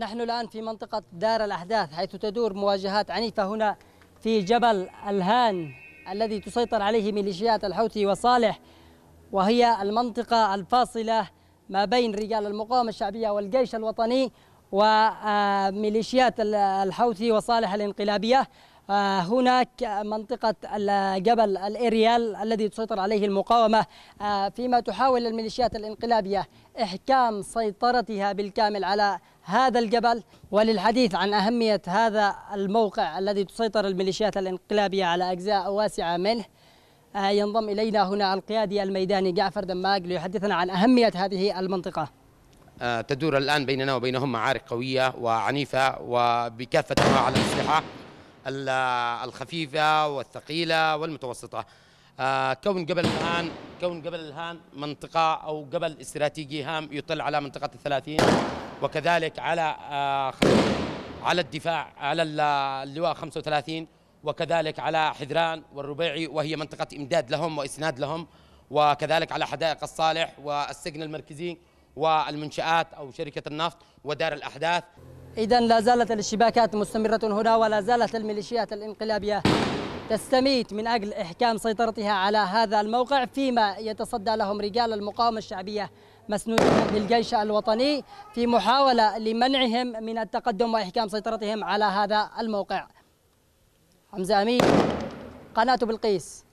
نحن الآن في منطقة دار الأحداث حيث تدور مواجهات عنيفة هنا في جبل الهان الذي تسيطر عليه ميليشيات الحوثي وصالح وهي المنطقة الفاصلة ما بين رجال المقاومة الشعبية والجيش الوطني وميليشيات آه، الحوثي وصالح الانقلابية آه، هناك منطقة جبل الإريال الذي تسيطر عليه المقاومة آه، فيما تحاول الميليشيات الانقلابية إحكام سيطرتها بالكامل على هذا الجبل وللحديث عن أهمية هذا الموقع الذي تسيطر الميليشيات الانقلابية على أجزاء واسعة منه آه، ينضم إلينا هنا القيادي الميداني جعفر دماج ليحدثنا عن أهمية هذه المنطقة تدور الآن بيننا وبينهم معارك قوية وعنيفة وبكافة أنواع الأسلحة الخفيفه والثقيله والمتوسطه آه، كون قبل الان كون قبل الان منطقه او قبل استراتيجي هام يطل على منطقه الثلاثين وكذلك على آه، على الدفاع على اللواء 35 وكذلك على حذران والربيعي وهي منطقه امداد لهم واسناد لهم وكذلك على حدائق الصالح والسجن المركزي والمنشآت أو شركة النفط ودار الأحداث إذا لا زالت الاشتباكات مستمرة هنا ولا زالت الميليشيات الانقلابية تستميت من أجل إحكام سيطرتها على هذا الموقع فيما يتصدى لهم رجال المقاومة الشعبية مسنود للجيش الوطني في محاولة لمنعهم من التقدم وإحكام سيطرتهم على هذا الموقع حمزة أمين قناة بلقيس